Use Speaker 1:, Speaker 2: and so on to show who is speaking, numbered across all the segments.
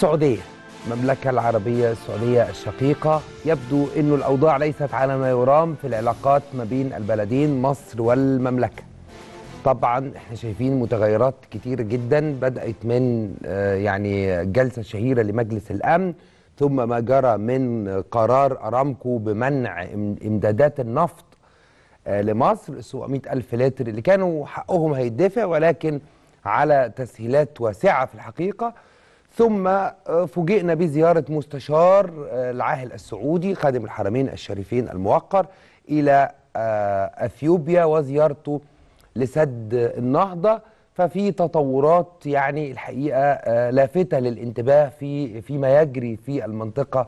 Speaker 1: السعودية المملكة العربية السعودية الشقيقة يبدو أن الأوضاع ليست على ما يرام في العلاقات ما بين البلدين مصر والمملكة طبعا احنا شايفين متغيرات كتير جدا بدأت من آه، يعني الجلسة الشهيرة لمجلس الأمن ثم ما جرى من قرار أرامكو بمنع إمدادات النفط آه، لمصر 700 ألف لتر اللي كانوا حقهم هيدفع ولكن على تسهيلات واسعة في الحقيقة ثم آه، فوجئنا بزيارة مستشار آه، العاهل السعودي خادم الحرمين الشريفين الموقر إلى آه، أثيوبيا وزيارته لسد النهضة ففي تطورات يعني الحقيقة لافتة للانتباه في فيما يجري في المنطقة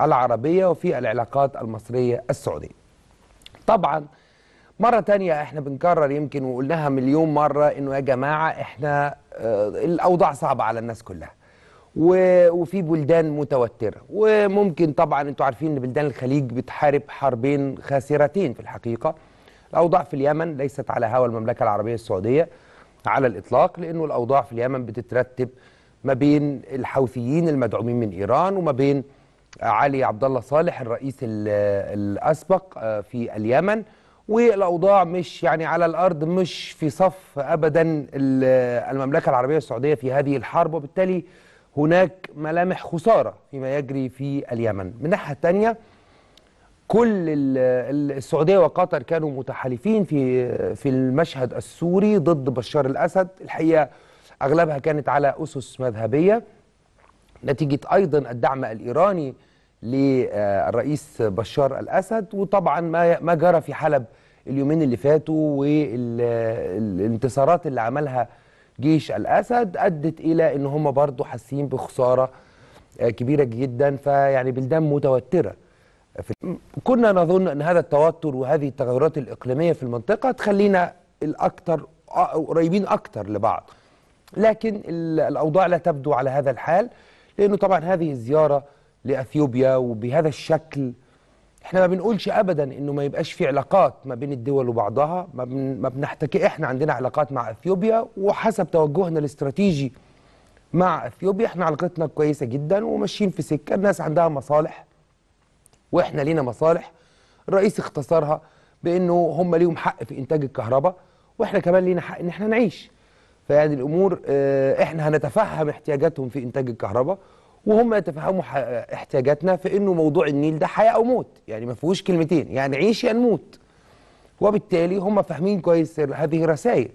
Speaker 1: العربية وفي العلاقات المصرية السعودية طبعا مرة تانية احنا بنكرر يمكن وقلناها مليون مرة انه يا جماعة احنا الاوضاع صعبة على الناس كلها وفي بلدان متوتره وممكن طبعا انتوا عارفين ان بلدان الخليج بتحارب حربين خاسرتين في الحقيقه الاوضاع في اليمن ليست على هوى المملكه العربيه السعوديه على الاطلاق لانه الاوضاع في اليمن بتترتب ما بين الحوثيين المدعومين من ايران وما بين علي عبد الله صالح الرئيس الاسبق آه، في اليمن والاوضاع مش يعني على الارض مش في صف ابدا المملكه العربيه السعوديه في هذه الحرب وبالتالي هناك ملامح خسارة فيما يجري في اليمن من ناحية الثانية كل السعودية وقطر كانوا متحالفين في في المشهد السوري ضد بشار الأسد الحقيقة أغلبها كانت على أسس مذهبية نتيجة أيضا الدعم الإيراني للرئيس بشار الأسد وطبعا ما جرى في حلب اليومين اللي فاتوا والانتصارات اللي عملها جيش الأسد أدت إلى أن هم برضه حاسين بخسارة آه، كبيرة جدا فيعني بلدان متوترة كنا نظن أن هذا التوتر وهذه التغيرات الإقليمية في المنطقة تخلينا الأكثر آه، قريبين أكثر لبعض لكن الأوضاع لا تبدو على هذا الحال لأنه طبعا هذه الزيارة لأثيوبيا وبهذا الشكل احنا ما بنقولش ابدا انه ما يبقاش في علاقات ما بين الدول وبعضها ما, بن... ما بنحتكي احنا عندنا علاقات مع اثيوبيا وحسب توجهنا الاستراتيجي مع اثيوبيا احنا علاقتنا كويسه جدا وماشيين في سكه الناس عندها مصالح واحنا لينا مصالح الرئيس اختصرها بانه هم ليهم حق في انتاج الكهرباء واحنا كمان لينا حق ان احنا نعيش فيعني الامور آه، احنا هنتفهم احتياجاتهم في انتاج الكهرباء وهم يتفهموا احتياجاتنا في انه موضوع النيل ده حياه او موت يعني ما فيهوش كلمتين يعني عيش يا نموت وبالتالي هم فاهمين كويس هذه الرسائل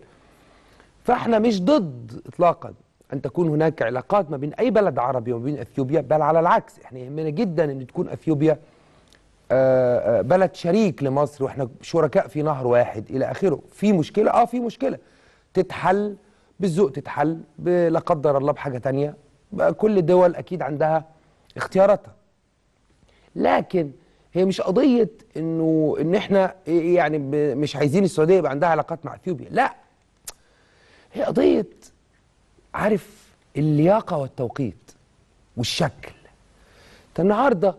Speaker 1: فاحنا مش ضد اطلاقا ان تكون هناك علاقات ما بين اي بلد عربي وما بين اثيوبيا بل على العكس احنا يهمنا جدا ان تكون اثيوبيا آه، آه، بلد شريك لمصر واحنا شركاء في نهر واحد الى اخره في مشكله اه في مشكله تتحل بالذوق تتحل لا قدر الله بحاجه ثانيه بقى كل دول اكيد عندها اختياراتها لكن هي مش قضيه انه ان احنا يعني مش عايزين السعوديه يبقى عندها علاقات مع اثيوبيا لا هي قضيه عارف اللياقه والتوقيت والشكل انت النهارده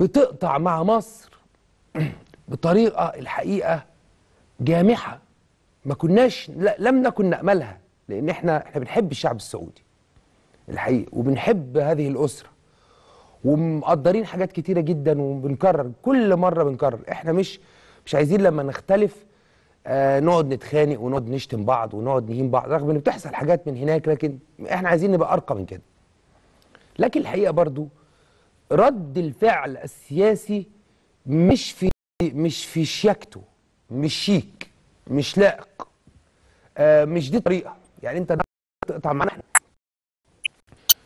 Speaker 1: بتقطع مع مصر بطريقه الحقيقه جامحه ما كناش لم نكن ناملها لان احنا احنا بنحب الشعب السعودي الحقيقه وبنحب هذه الاسره ومقدرين حاجات كتيره جدا وبنكرر كل مره بنكرر احنا مش مش عايزين لما نختلف آه نقعد نتخانق ونقعد نشتم بعض ونقعد نهين بعض رغم ان بتحصل حاجات من هناك لكن احنا عايزين نبقى ارقى من كده لكن الحقيقه برضو رد الفعل السياسي مش في مش في شياكته مش شيك مش لائق آه مش دي طريقه يعني انت تقطع معانا احنا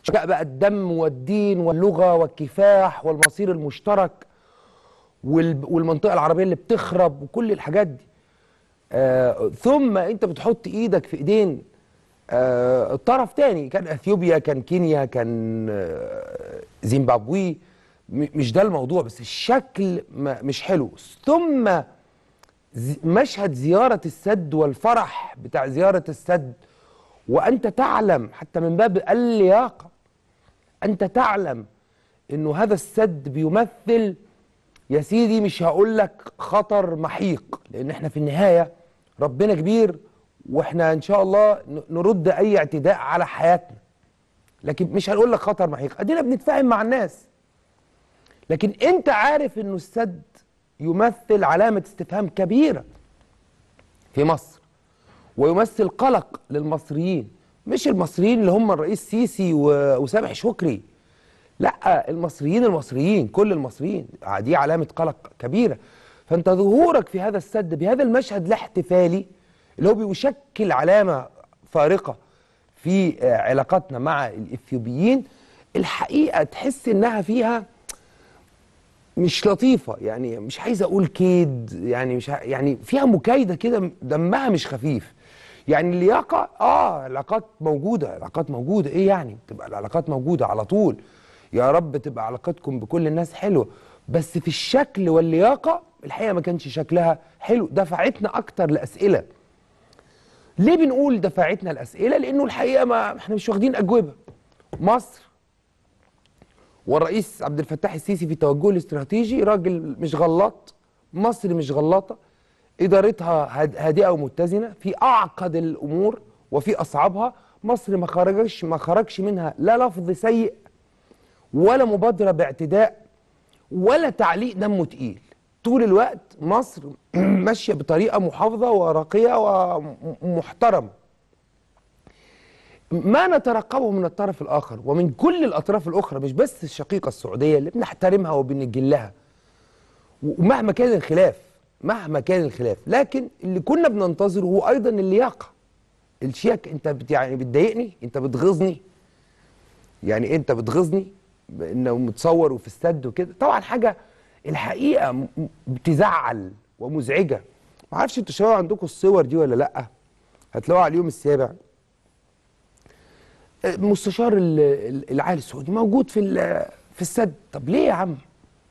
Speaker 1: شجاع بقى الدم والدين واللغة والكفاح والمصير المشترك والمنطقة العربية اللي بتخرب وكل الحاجات دي آه ثم انت بتحط ايدك في ايدين آه الطرف تاني كان اثيوبيا كان كينيا كان آه زيمبابوي مش ده الموضوع بس الشكل مش حلو ثم مشهد زيارة السد والفرح بتاع زيارة السد وأنت تعلم حتى من باب اللياقة انت تعلم انه هذا السد بيمثل يا سيدي مش هقول لك خطر محيق لان احنا في النهايه ربنا كبير واحنا ان شاء الله نرد اي اعتداء على حياتنا لكن مش هنقول لك خطر محيق ادينا بنتفاهم مع الناس لكن انت عارف انه السد يمثل علامه استفهام كبيره في مصر ويمثل قلق للمصريين مش المصريين اللي هم الرئيس سيسي وسامح شكري لا المصريين المصريين كل المصريين دي علامه قلق كبيره فانت ظهورك في هذا السد بهذا المشهد الاحتفالي اللي هو بيشكل علامه فارقه في علاقاتنا مع الاثيوبيين الحقيقه تحس انها فيها مش لطيفه يعني مش عايز اقول كيد يعني مش يعني فيها مكايده كده دمها مش خفيف يعني اللياقه اه علاقات موجوده علاقات موجوده ايه يعني تبقى العلاقات موجوده على طول يا رب تبقى علاقتكم بكل الناس حلوه بس في الشكل واللياقه الحقيقه ما كانش شكلها حلو دفعتنا اكتر لاسئله ليه بنقول دفعتنا الاسئله لانه الحقيقه ما احنا مش واخدين اجوبه مصر والرئيس عبد الفتاح السيسي في توجهه الاستراتيجي راجل مش غلط مصر مش غلطه ادارتها هادئه ومتزنه في اعقد الامور وفي اصعبها مصر ما خرجش ما خرجش منها لا لفظ سيء ولا مبادره باعتداء ولا تعليق دمه تقيل طول الوقت مصر ماشيه بطريقه محافظه وراقيه ومحترمه ما نترقبه من الطرف الاخر ومن كل الاطراف الاخرى مش بس الشقيقه السعوديه اللي بنحترمها وبنجلها ومهما كان الخلاف مهما كان الخلاف لكن اللي كنا بننتظره هو ايضا اللياقه الشيك انت بت يعني بتضايقني انت بتغيظني يعني انت بتغيظني انه متصور وفي السد وكده طبعا حاجه الحقيقه بتزعل ومزعجه ما اعرفش انتوا شباب عندكم الصور دي ولا لا هتلاقوها على اليوم السابع آه، مستشار العالي السعودي موجود في في السد طب ليه يا عم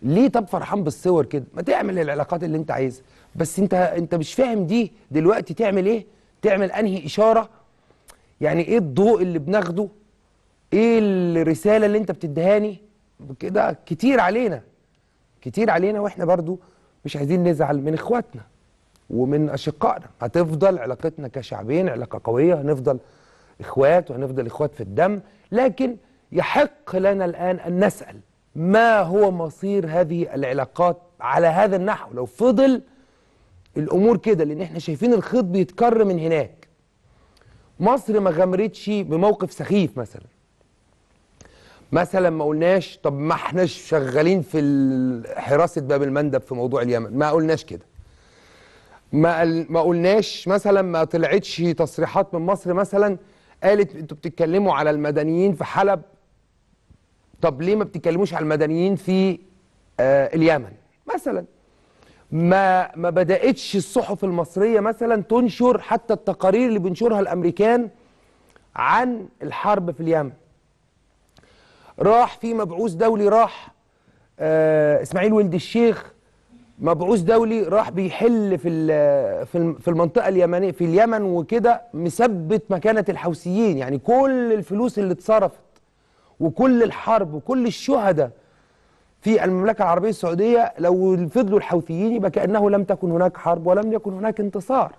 Speaker 1: ليه طب فرحان بالصور كده ما تعمل العلاقات اللي انت عايزها بس انت انت مش فاهم دي دلوقتي تعمل ايه تعمل انهي اشاره يعني ايه الضوء اللي بناخده ايه الرساله اللي انت بتدهاني كده كتير علينا كتير علينا واحنا برضو مش عايزين نزعل من اخواتنا ومن اشقائنا هتفضل علاقتنا كشعبين علاقه قويه هنفضل اخوات وهنفضل اخوات في الدم لكن يحق لنا الان ان نسال ما هو مصير هذه العلاقات على هذا النحو لو فضل الامور كده لان احنا شايفين الخيط بيتكر من هناك مصر ما غمرتش بموقف سخيف مثلا مثلا ما قلناش طب ما احناش شغالين في حراسه باب المندب في موضوع اليمن ما قلناش كده ما ما قلناش مثلا ما طلعتش تصريحات من مصر مثلا قالت انتوا بتتكلموا على المدنيين في حلب طب ليه ما بتتكلموش على المدنيين في آه اليمن مثلا ما ما بداتش الصحف المصريه مثلا تنشر حتى التقارير اللي بينشرها الامريكان عن الحرب في اليمن راح في مبعوث دولي راح آه اسماعيل ولد الشيخ مبعوث دولي راح بيحل في في المنطقه اليمنيه في اليمن وكده مثبت مكانه الحوثيين يعني كل الفلوس اللي اتصرفت وكل الحرب وكل الشهداء في المملكة العربية السعودية لو فضلوا الحوثيين يبقى كأنه لم تكن هناك حرب ولم يكن هناك انتصار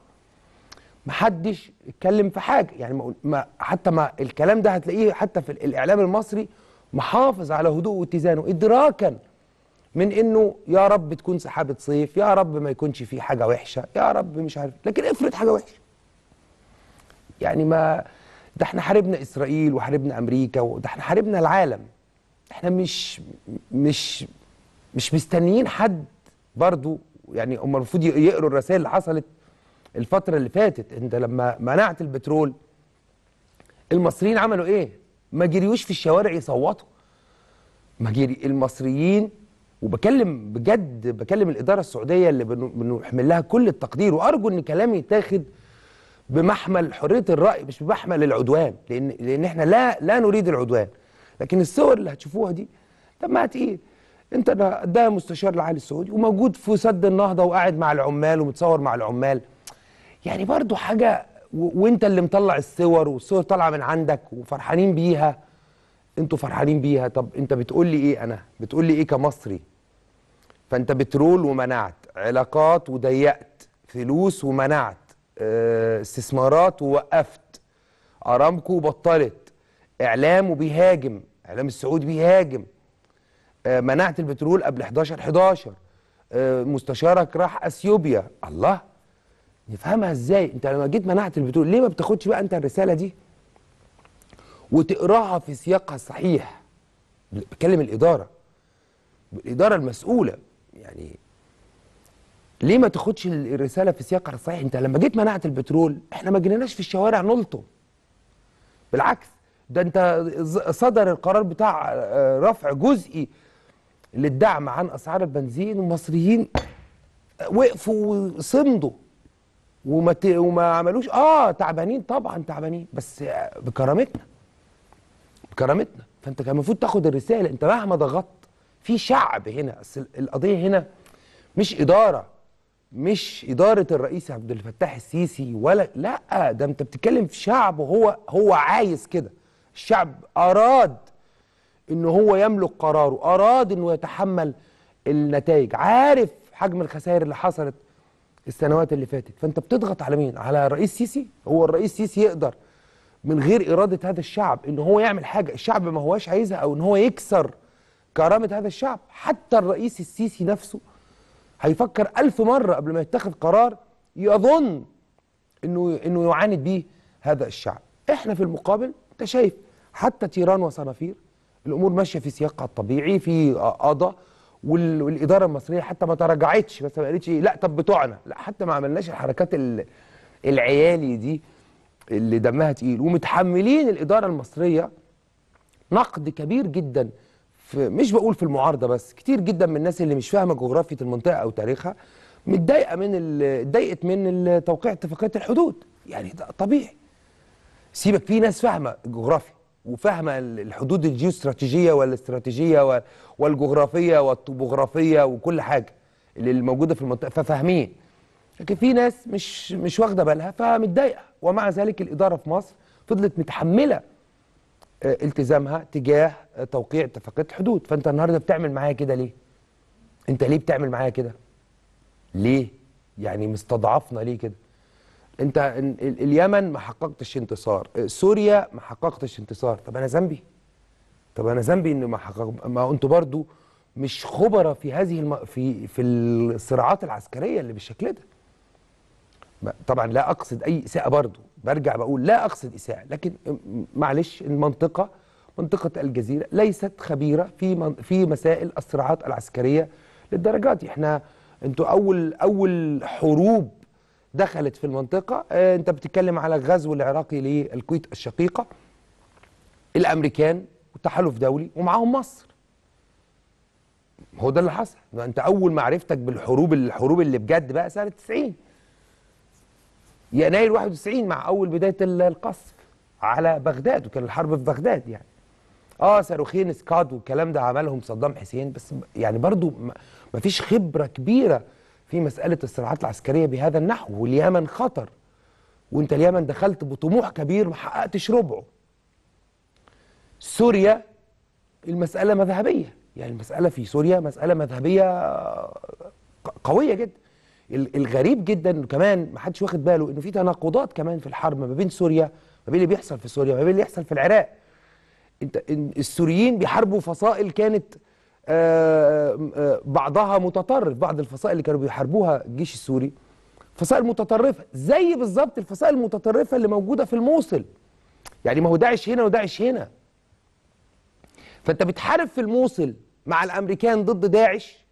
Speaker 1: محدش اتكلم في حاجة يعني ما حتى ما الكلام ده هتلاقيه حتى في الإعلام المصري محافظ على هدوء واتزانه إدراكا من انه يا رب تكون سحابه صيف يا رب ما يكونش في حاجه وحشه يا رب مش عارف لكن افرض حاجه وحشه يعني ما ده احنا حاربنا اسرائيل وحاربنا امريكا وده احنا حاربنا العالم احنا مش مش مش مستنيين حد برضو يعني هم المفروض يقروا الرسائل اللي حصلت الفتره اللي فاتت انت لما منعت البترول المصريين عملوا ايه ما جريوش في الشوارع يصوتوا ما جري المصريين وبكلم بجد بكلم الاداره السعوديه اللي بنحمل لها كل التقدير وارجو ان كلامي يتاخد بمحمل حريه الراي مش بمحمل العدوان لان لان احنا لا لا نريد العدوان لكن الصور اللي هتشوفوها دي دمعت ايه انت ده مستشار العالي السعودي وموجود في سد النهضه وقاعد مع العمال ومتصور مع العمال يعني برضو حاجه وانت اللي مطلع الصور والصور طالعه من عندك وفرحانين بيها انتوا فرحانين بيها طب انت بتقول لي ايه انا بتقول لي ايه كمصري فانت بترول ومنعت علاقات وضيقت فلوس ومنعت آه، استثمارات ووقفت ارامكو بطلت اعلامه بيهاجم اعلام السعودي بيهاجم آه، منعت البترول قبل 11 11 آه، مستشارك راح اثيوبيا الله نفهمها ازاي انت لما جيت منعت البترول ليه ما بتاخدش بقى انت الرساله دي وتقراها في سياقها الصحيح بتكلم الاداره الاداره المسؤوله يعني ليه ما تاخدش الرساله في سياقها الصحيح انت لما جيت منعت البترول احنا ما جريناش في الشوارع نلطم بالعكس ده انت صدر القرار بتاع آه، رفع جزئي للدعم عن اسعار البنزين والمصريين آه، وقفوا وصمدوا وما وما عملوش اه تعبانين طبعا تعبانين بس آه، بكرامتنا بكرامتنا فانت كان المفروض تاخد الرساله انت مهما ضغطت في شعب هنا القضيه هنا مش اداره مش اداره الرئيس عبد الفتاح السيسي ولا لا ده انت بتتكلم في شعب وهو هو عايز كده الشعب اراد ان هو يملك قراره اراد انه يتحمل النتائج عارف حجم الخسائر اللي حصلت السنوات اللي فاتت فانت بتضغط على مين على الرئيس السيسي هو الرئيس السيسي يقدر من غير اراده هذا الشعب ان هو يعمل حاجه الشعب ما هواش عايزها او ان هو يكسر كرامه هذا الشعب حتى الرئيس السيسي نفسه هيفكر ألف مرة قبل ما يتخذ قرار يظن إنه إنه يعاند به هذا الشعب إحنا في المقابل أنت شايف حتى تيران وصنافير الأمور ماشية في سياقها الطبيعي في قضاء والإدارة المصرية حتى ما تراجعتش بس ما قالتش إيه، لا طب بتوعنا لا حتى ما عملناش الحركات العيالي دي اللي دمها تقيل ومتحملين الإدارة المصرية نقد كبير جدا في مش بقول في المعارضه بس كتير جدا من الناس اللي مش فاهمه جغرافيه المنطقه او تاريخها متضايقه من اتضايقت من توقيع اتفاقيه الحدود يعني ده طبيعي سيبك في ناس فاهمه الجغرافيا وفاهمه الحدود الجيوستراتيجيه والاستراتيجيه والجغرافيه والطبوغرافيه وكل حاجه اللي موجوده في المنطقه ففاهمين لكن في ناس مش مش واخده بالها فمتضايقه ومع ذلك الاداره في مصر فضلت متحمله آه، التزامها تجاه آه، توقيع اتفاقيه الحدود فانت النهارده بتعمل معايا كده ليه انت ليه بتعمل معايا كده ليه يعني مستضعفنا ليه كده انت اليمن ما حققتش انتصار آه، سوريا ما حققتش انتصار طب انا ذنبي طب انا ذنبي ان ما حقق ما انتوا برضو مش خبره في هذه الم... في في الصراعات العسكريه اللي بالشكل ده طبعا لا اقصد اي اساءه برضه برجع بقول لا اقصد اساءه لكن معلش المنطقه منطقه الجزيره ليست خبيره في في مسائل الصراعات العسكريه للدرجات احنا انتوا اول اول حروب دخلت في المنطقه آه، انت بتتكلم على الغزو العراقي للكويت الشقيقه الامريكان وتحالف دولي ومعاهم مصر هو ده اللي حصل انت اول معرفتك بالحروب الحروب اللي بجد بقى سنه 90 يناير 91 مع أول بداية القصف على بغداد وكان الحرب في بغداد يعني اه صاروخين سكاد والكلام ده عملهم صدام حسين بس يعني برضو ما فيش خبرة كبيرة في مسألة الصراعات العسكرية بهذا النحو واليمن خطر وانت اليمن دخلت بطموح كبير ما حققتش ربعه سوريا المسألة مذهبية يعني المسألة في سوريا مسألة مذهبية آه، قوية جدا الغريب جدا كمان ما حدش واخد باله انه في تناقضات كمان في الحرب ما بين سوريا ما بين اللي بيحصل في سوريا ما بين اللي بيحصل في العراق انت السوريين بيحاربوا فصائل كانت آآ آه، آآ آه، بعضها متطرف بعض الفصائل اللي كانوا بيحاربوها الجيش السوري فصائل متطرفه زي بالظبط الفصائل المتطرفه اللي موجوده في الموصل يعني ما هو داعش هنا وداعش هنا فانت بتحارب في الموصل مع الامريكان ضد داعش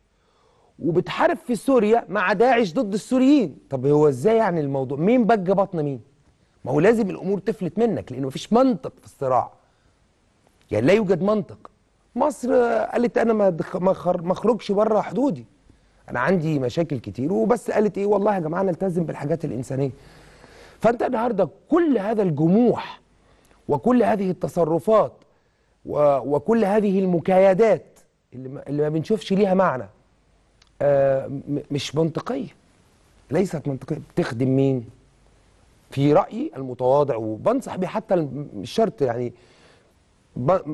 Speaker 1: وبتحارب في سوريا مع داعش ضد السوريين طب هو ازاي يعني الموضوع مين بج بطن مين ما هو لازم الامور تفلت منك لانه مفيش منطق في الصراع يعني لا يوجد منطق مصر قالت انا ما ما اخرجش بره حدودي انا عندي مشاكل كتير وبس قالت ايه والله يا جماعه نلتزم بالحاجات الانسانيه فانت النهارده كل هذا الجموح وكل هذه التصرفات وكل هذه المكايدات اللي ما بنشوفش ليها معنى آه، مش منطقيه ليست منطقيه بتخدم مين في رايي المتواضع وبنصح بيه حتى مش شرط يعني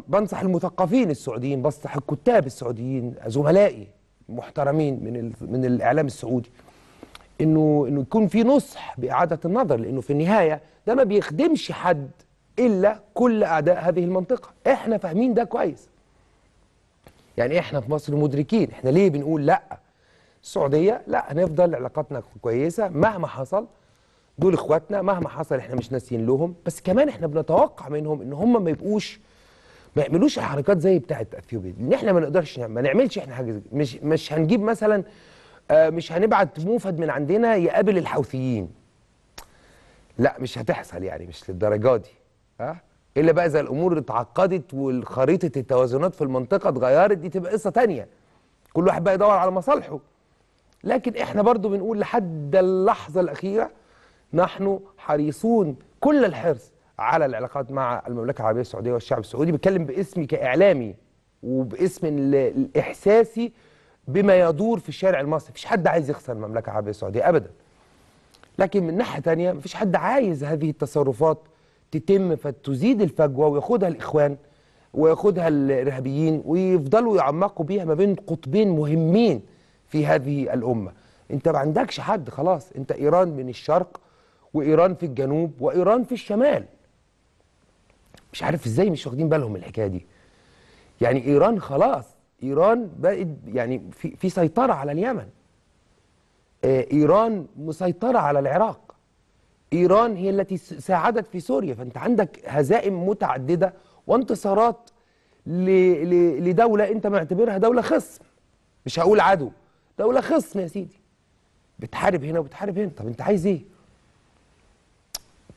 Speaker 1: بنصح المثقفين السعوديين بنصح الكتاب السعوديين زملائي محترمين من من الاعلام السعودي انه انه يكون في نصح باعاده النظر لانه في النهايه ده ما بيخدمش حد الا كل اعداء هذه المنطقه احنا فاهمين ده كويس يعني احنا في مصر مدركين احنا ليه بنقول لا السعوديه لا هنفضل علاقاتنا كويسه مهما حصل دول اخواتنا مهما حصل احنا مش ناسيين لهم بس كمان احنا بنتوقع منهم ان هم ما يبقوش ما يعملوش حركات زي بتاعه اثيوبيا ان احنا ما نقدرش يعني ما نعملش احنا حاجه زي مش مش هنجيب مثلا آه، مش هنبعت موفد من عندنا يقابل الحوثيين لا مش هتحصل يعني مش للدرجه دي ها الا بقى اذا الامور اتعقدت والخريطه التوازنات في المنطقه اتغيرت دي تبقى قصه ثانيه كل واحد بقى يدور على مصالحه لكن احنا برضو بنقول لحد اللحظة الأخيرة نحن حريصون كل الحرص على العلاقات مع المملكة العربية السعودية والشعب السعودي بتكلم باسمي كإعلامي وباسم الإحساسي بما يدور في الشارع المصري مفيش حد عايز يخسر المملكة العربية السعودية أبدا لكن من ناحية تانية مفيش حد عايز هذه التصرفات تتم فتزيد الفجوة وياخدها الإخوان وياخدها الإرهابيين ويفضلوا يعمقوا بيها ما بين قطبين مهمين في هذه الامه انت ما عندكش حد خلاص انت ايران من الشرق وايران في الجنوب وايران في الشمال مش عارف ازاي مش واخدين بالهم من الحكايه دي يعني ايران خلاص ايران بقت يعني في في سيطره على اليمن آه، ايران مسيطره على العراق ايران هي التي ساعدت في سوريا فانت عندك هزائم متعدده وانتصارات لدوله انت معتبرها دوله خصم مش هقول عدو دولة خصم يا سيدي بتحارب هنا وبتحارب هنا طب انت عايز ايه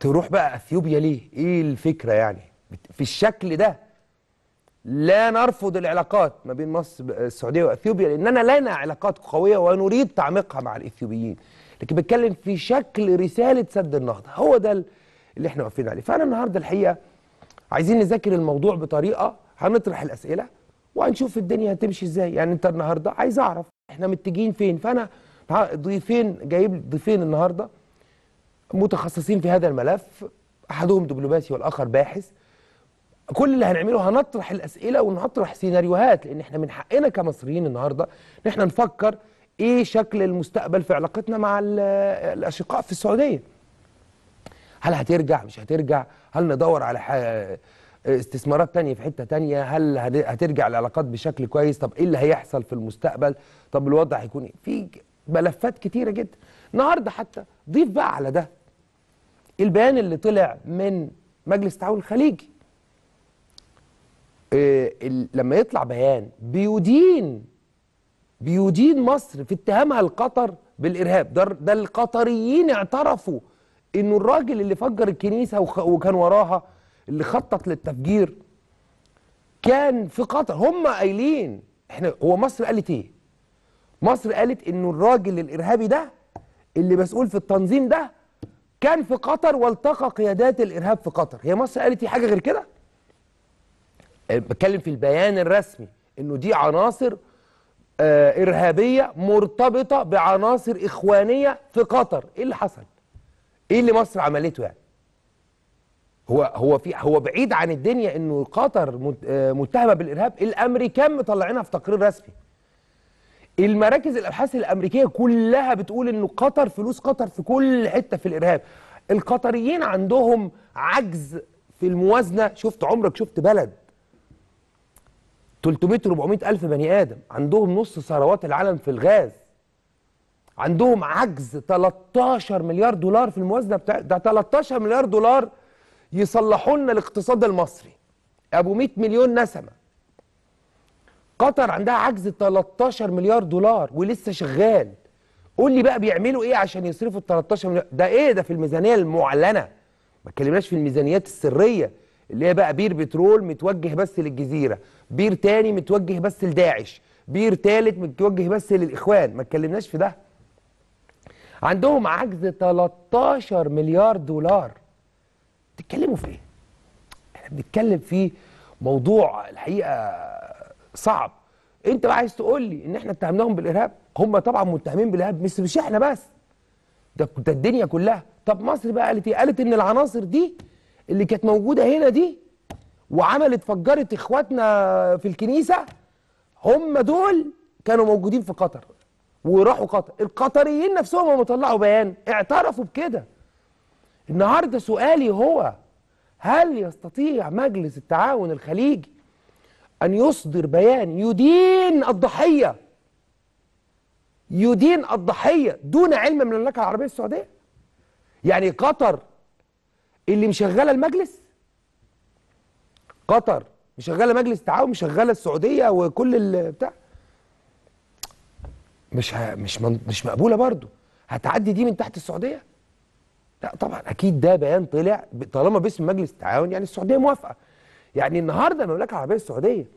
Speaker 1: تروح بقى اثيوبيا ليه ايه الفكرة يعني في الشكل ده لا نرفض العلاقات ما بين مصر السعودية واثيوبيا لاننا لنا علاقات قوية ونريد تعميقها مع الاثيوبيين لكن بتكلم في شكل رسالة سد النهضة هو ده اللي احنا واقفين عليه فانا النهاردة الحقيقة عايزين نذاكر الموضوع بطريقة هنطرح الاسئلة وهنشوف الدنيا هتمشي ازاي يعني انت النهاردة عايز اعرف احنا متجهين فين فانا ضيفين جايب ضيفين النهارده متخصصين في هذا الملف احدهم دبلوماسي والاخر باحث كل اللي هنعمله هنطرح الاسئله ونطرح سيناريوهات لان احنا من حقنا كمصريين النهارده ان احنا نفكر ايه شكل المستقبل في علاقتنا مع الاشقاء في السعوديه هل هترجع مش هترجع هل ندور على حاجه استثمارات تانية في حتة تانية هل هترجع العلاقات بشكل كويس طب ايه اللي هيحصل في المستقبل طب الوضع هيكون ايه في ملفات كتيرة جدا النهاردة حتى ضيف بقى على ده البيان اللي طلع من مجلس التعاون الخليجي إيه لما يطلع بيان بيدين بيدين مصر في اتهامها لقطر بالارهاب ده, ده القطريين اعترفوا انه الراجل اللي فجر الكنيسه وكان وراها اللي خطط للتفجير كان في قطر هم قايلين احنا هو مصر قالت ايه مصر قالت انه الراجل الارهابي ده اللي مسؤول في التنظيم ده كان في قطر والتقى قيادات الارهاب في قطر هي مصر قالت ايه حاجه غير كده بتكلم في البيان الرسمي انه دي عناصر آه ارهابيه مرتبطه بعناصر اخوانيه في قطر ايه اللي حصل ايه اللي مصر عملته يعني هو هو في هو بعيد عن الدنيا انه قطر آه، متهمه بالارهاب الامريكان مطلعينها في تقرير رسمي المراكز الابحاث الامريكيه كلها بتقول انه قطر فلوس قطر في كل حته في الارهاب القطريين عندهم عجز في الموازنه شفت عمرك شفت بلد 300 400 الف بني ادم عندهم نص ثروات العالم في الغاز عندهم عجز 13 مليار دولار في الموازنه بتاع ده 13 مليار دولار يصلحوا لنا الاقتصاد المصري ابو 100 مليون نسمه قطر عندها عجز 13 مليار دولار ولسه شغال قول لي بقى بيعملوا ايه عشان يصرفوا ال 13 مليار ده ايه ده في الميزانيه المعلنه ما اتكلمناش في الميزانيات السريه اللي هي بقى بير بترول متوجه بس للجزيره بير تاني متوجه بس لداعش بير تالت متوجه بس للاخوان ما اتكلمناش في ده عندهم عجز 13 مليار دولار بتتكلموا في ايه؟ احنا بنتكلم في موضوع الحقيقه صعب انت بقى عايز تقول لي ان احنا اتهمناهم بالارهاب هم طبعا متهمين بالارهاب بس مش احنا بس ده الدنيا كلها طب مصر بقى قالت ايه؟ قالت ان العناصر دي اللي كانت موجوده هنا دي وعملت فجرت اخواتنا في الكنيسه هم دول كانوا موجودين في قطر وراحوا قطر القطريين نفسهم هم طلعوا بيان اعترفوا بكده النهارده سؤالي هو هل يستطيع مجلس التعاون الخليجي أن يصدر بيان يدين الضحية يدين الضحية دون علم من المملكة العربية السعودية يعني قطر اللي مشغلة المجلس قطر مشغلة مجلس التعاون مشغلة السعودية وكل البتاع مش مش مش مقبولة برضو هتعدي دي من تحت السعودية لا طبعا اكيد ده بيان طلع طالما باسم مجلس التعاون يعني السعوديه موافقه يعني النهارده المملكه العربيه السعوديه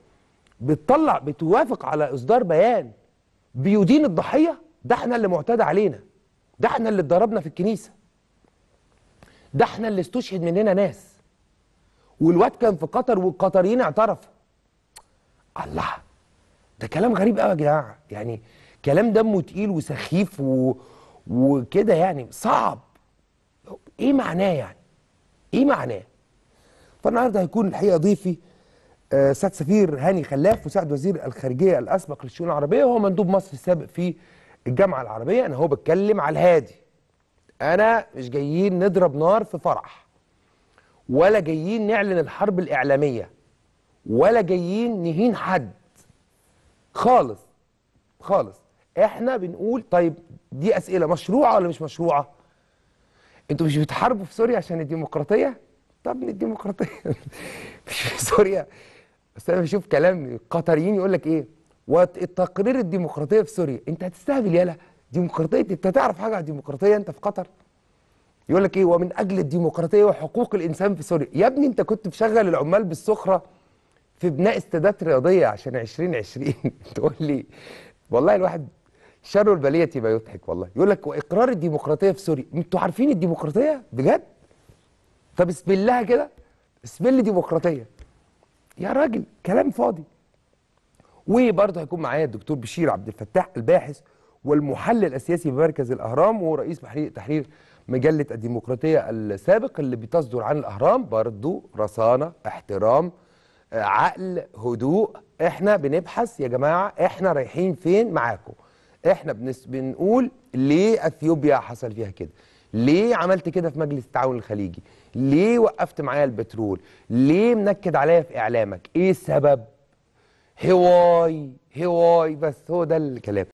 Speaker 1: بتطلع بتوافق على اصدار بيان بيدين الضحيه ده احنا اللي معتدى علينا ده احنا اللي اتضربنا في الكنيسه ده احنا اللي استشهد مننا ناس والواد كان في قطر والقطريين اعترفوا الله ده كلام غريب قوي يا جماعه يعني كلام دمه تقيل وسخيف و... وكده يعني صعب ايه معناه يعني ايه معناه فالنهارده هيكون الحقيقه ضيفي آه، سعد سفير هاني خلاف وسعد وزير الخارجيه الاسبق للشؤون العربيه وهو مندوب مصر السابق في الجامعه العربيه انا هو بتكلم على الهادي انا مش جايين نضرب نار في فرح ولا جايين نعلن الحرب الاعلاميه ولا جايين نهين حد خالص خالص احنا بنقول طيب دي اسئله مشروعه ولا مش مشروعه انتوا مش بتحاربوا في سوريا عشان الديمقراطيه طب من الديمقراطيه مش في سوريا بس انا بشوف كلام قطريين يقول لك ايه والتقرير الديمقراطيه في سوريا انت هتستهبل يالا ديمقراطيه انت تعرف حاجه عن الديمقراطيه انت في قطر يقول لك ايه ومن اجل الديمقراطيه وحقوق الانسان في سوريا يا ابني انت كنت مشغل العمال بالسخره في بناء استادات رياضيه عشان 2020 تقول لي والله الواحد شر البليه يبقى يضحك والله يقول لك واقرار الديمقراطيه في سوريا انتوا عارفين الديمقراطيه بجد طب اسم الله كده اسم لي ديمقراطيه يا راجل كلام فاضي وبرضه هيكون معايا الدكتور بشير عبد الفتاح الباحث والمحلل السياسي بمركز الاهرام ورئيس تحرير مجله الديمقراطيه السابق اللي بتصدر عن الاهرام برضه رصانه احترام عقل هدوء احنا بنبحث يا جماعه احنا رايحين فين معاكم احنا بنس بنقول ليه اثيوبيا حصل فيها كده ليه عملت كده في مجلس التعاون الخليجي ليه وقفت معايا البترول ليه منكد عليا في اعلامك ايه السبب هواي هواي بس هو ده الكلام